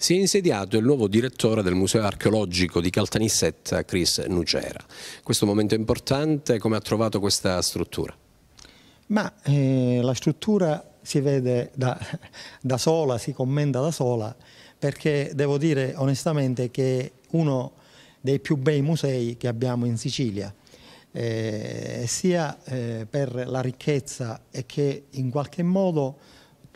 si è insediato il nuovo direttore del Museo Archeologico di Caltanissetta, Chris Nucera. Questo momento importante, come ha trovato questa struttura? Ma eh, la struttura si vede da, da sola, si commenta da sola, perché devo dire onestamente che è uno dei più bei musei che abbiamo in Sicilia, eh, sia eh, per la ricchezza e che in qualche modo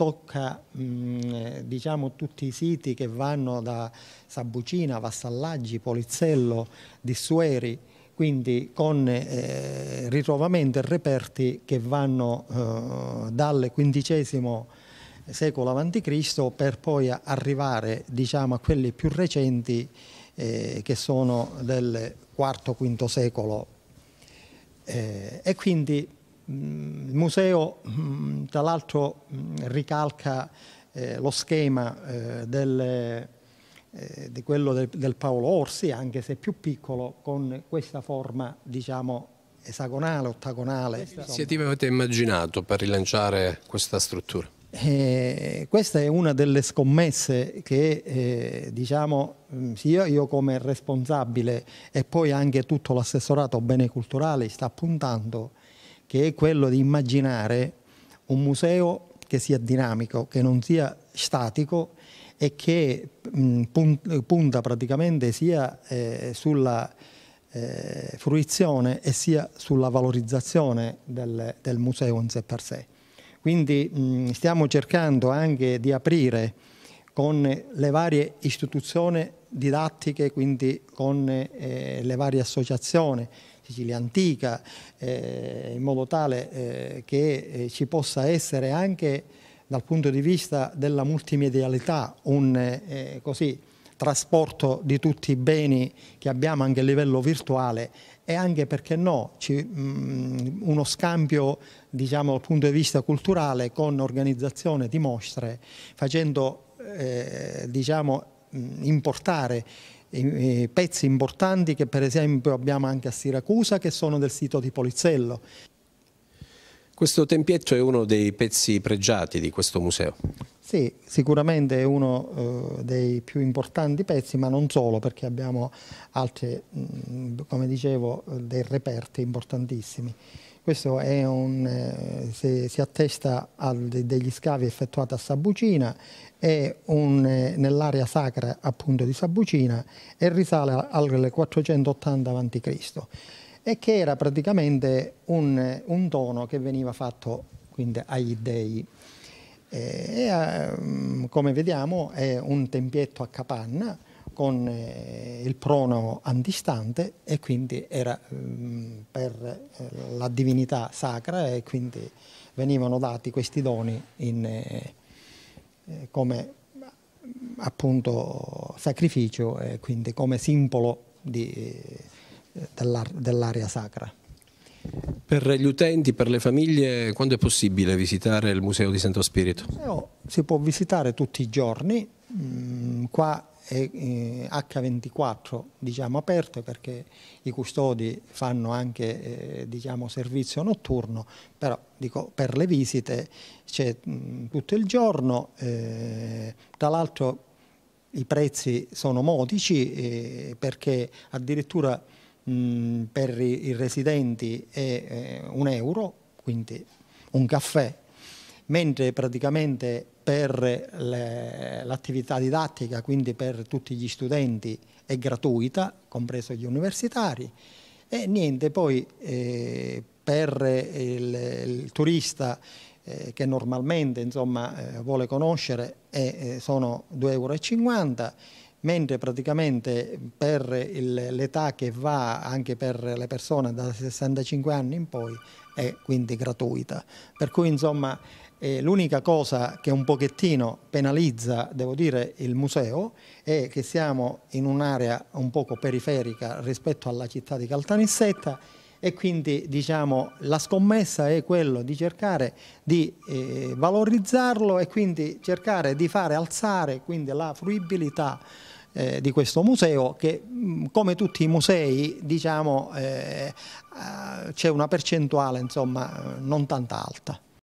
tocca mh, mm, eh, diciamo, tutti i siti che vanno da Sabucina, Vassallaggi, Polizzello, Dissueri, quindi con eh, ritrovamenti e reperti che vanno eh, dal XV secolo a.C. per poi arrivare diciamo, a quelli più recenti eh, che sono del IV-V secolo. Eh, e quindi Mm, il museo mm, tra l'altro mm, ricalca eh, lo schema eh, del, eh, di quello del, del, Paolo Orsi, anche se più piccolo, con questa forma diciamo esagonale, ottagonale. Che iniziative avete immaginato per rilanciare questa struttura? Eh, questa è una delle scommesse che eh, diciamo sia io come responsabile e poi anche tutto l'assessorato bene culturale sta puntando che è quello di immaginare un museo che sia dinamico, che non sia statico e che mh, mm, punta praticamente sia eh, sulla eh, fruizione e sia sulla valorizzazione del, del, museo in sé per sé. Quindi mh, mm, stiamo cercando anche di aprire con le varie istituzioni didattiche, quindi con eh, le varie associazioni, Sicilia antica, eh, in modo tale eh, che eh, ci possa essere anche dal punto di vista della multimedialità un eh, così, trasporto di tutti i beni che abbiamo anche a livello virtuale e anche perché no ci, mh, mm, uno scambio diciamo dal punto di vista culturale con organizzazione di mostre facendo eh, diciamo mh, mm, importare pezzi importanti che per esempio abbiamo anche a Siracusa che sono del sito di Polizzello. Questo tempietto è uno dei pezzi pregiati di questo museo. Sì, sicuramente è uno eh, dei più importanti pezzi, ma non solo, perché abbiamo altri, mm, come dicevo, eh, dei reperti importantissimi. Questo un, eh, si, si, attesta a degli scavi effettuati a Sabucina eh, nell'area sacra appunto di Sabucina e risale al 480 a.C. e che era praticamente un, un dono che veniva fatto quindi, agli dei. Eh, e, e, ehm, come vediamo è un tempietto a capanna con eh, il prono andistante e quindi era mh, ehm, per eh, la divinità sacra e quindi venivano dati questi doni in, eh, eh come appunto sacrificio e quindi come simbolo eh, dell'area sacra. Per gli utenti, per le famiglie, quando è possibile visitare il Museo di Santo Spirito? si può visitare tutti i giorni, mh, mm, qua è eh, H24 diciamo, aperto perché i custodi fanno anche eh, diciamo, servizio notturno, però dico, per le visite c'è tutto il giorno, eh, tra l'altro i prezzi sono modici eh, perché addirittura mh, per i, i, residenti è eh, un euro, quindi un caffè, mentre praticamente per l'attività didattica, quindi per tutti gli studenti, è gratuita, compreso gli universitari. E niente, poi eh, per il, il turista eh, che normalmente insomma, eh, vuole conoscere è, eh, sono 2,50 euro, mentre praticamente per l'età che va anche per le persone da 65 anni in poi è quindi gratuita. Per cui insomma l'unica cosa che un pochettino penalizza, devo dire, il museo è che siamo in un'area un poco periferica rispetto alla città di Caltanissetta e quindi diciamo, la scommessa è quella di cercare di eh, valorizzarlo e quindi cercare di fare alzare quindi, la fruibilità eh, di questo museo che mm, come tutti i musei diciamo, eh, ah, c'è una percentuale insomma, non tanto alta.